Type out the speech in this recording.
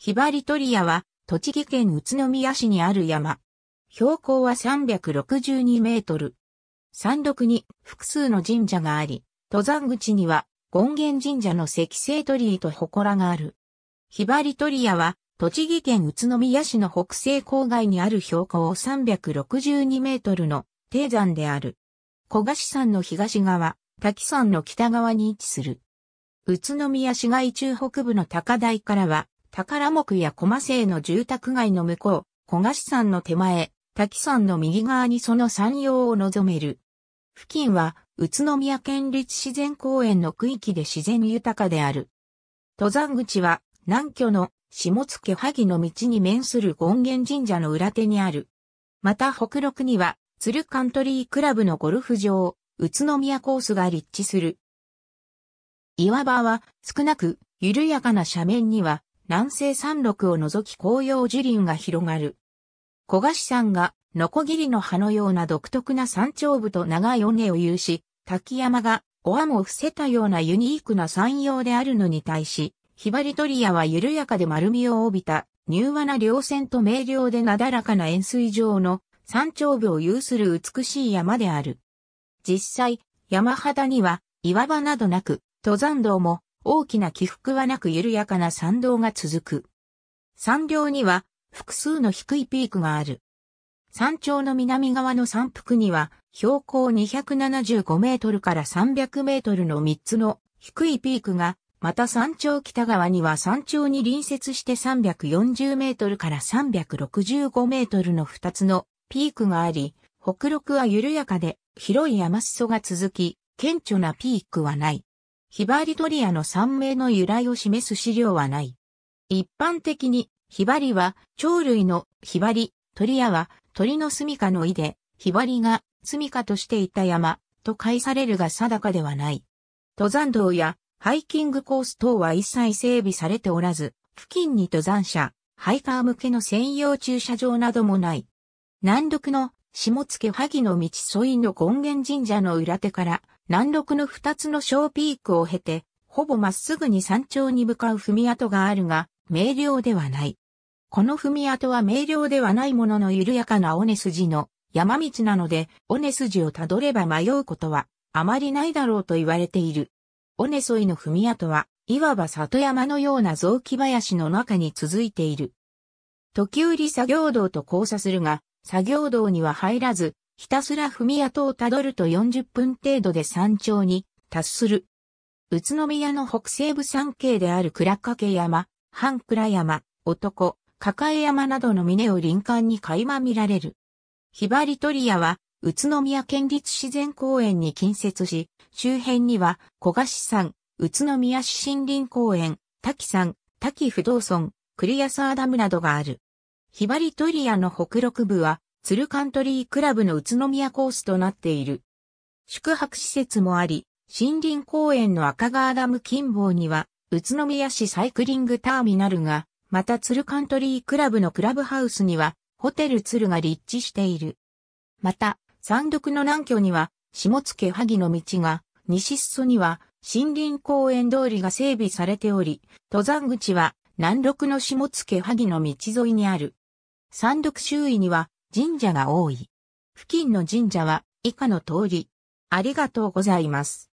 ヒバリトリアは、栃木県宇都宮市にある山。標高は362メートル。山麓に複数の神社があり、登山口には、権現神社の石製鳥居と祠がある。ヒバリトリアは、栃木県宇都宮市の北西郊外にある標高362メートルの低山である。小菓子山の東側、滝山の北側に位置する。宇都宮市街中北部の高台からは、宝木や駒製の住宅街の向こう、小菓子山の手前、滝山の右側にその山陽を望める。付近は、宇都宮県立自然公園の区域で自然豊かである。登山口は、南居の下野萩の道に面する権現神社の裏手にある。また北六には、鶴カントリークラブのゴルフ場、宇都宮コースが立地する。岩場は、少なく、緩やかな斜面には、南西山麓を除き紅葉樹林が広がる。小菓子山が、ノコギリの葉のような独特な山頂部と長い尾根を有し、滝山が、おわも伏せたようなユニークな山陽であるのに対し、ヒバリトリアは緩やかで丸みを帯びた、柔和な稜線と明瞭でなだらかな円錐状の山頂部を有する美しい山である。実際、山肌には岩場などなく、登山道も大きな起伏はなく緩やかな山道が続く。山稜には複数の低いピークがある。山頂の南側の山腹には標高275メートルから300メートルの3つの低いピークが、また山頂北側には山頂に隣接して340メートルから365メートルの2つのピークがあり、北陸は緩やかで広い山裾が続き、顕著なピークはない。ヒバリトリアの山名の由来を示す資料はない。一般的に、ヒバリは、鳥類のヒバリ、鳥屋は、鳥の住処の意で、ヒバリが住処としていた山、と解されるが定かではない。登山道やハイキングコース等は一切整備されておらず、付近に登山者、ハイカー向けの専用駐車場などもない。南独の下付萩の道沿いの権現神社の裏手から南麓の二つの小ピークを経て、ほぼまっすぐに山頂に向かう踏み跡があるが、明瞭ではない。この踏み跡は明瞭ではないものの緩やかな尾根筋の山道なので、尾根筋をたどれば迷うことはあまりないだろうと言われている。尾根沿いの踏み跡は、いわば里山のような雑木林の中に続いている。時売作業道と交差するが、作業道には入らず、ひたすら踏み跡をたどると40分程度で山頂に達する。宇都宮の北西部山系である倉掛山、半倉山、男、抱え山などの峰を林間に垣間見られる。ヒバリトリアは、宇都宮県立自然公園に近接し、周辺には小菓子山、宇都宮市森林公園、滝山、滝不動村、クリアサーダムなどがある。ヒバリトリアの北六部は、鶴カントリークラブの宇都宮コースとなっている。宿泊施設もあり、森林公園の赤川ダム近傍には、宇都宮市サイクリングターミナルが、また鶴カントリークラブのクラブハウスには、ホテル鶴が立地している。また、山麓の南居には、下付萩の道が、西裾には、森林公園通りが整備されており、登山口は南麓の下付萩の道沿いにある。山麓周囲には神社が多い。付近の神社は以下の通り。ありがとうございます。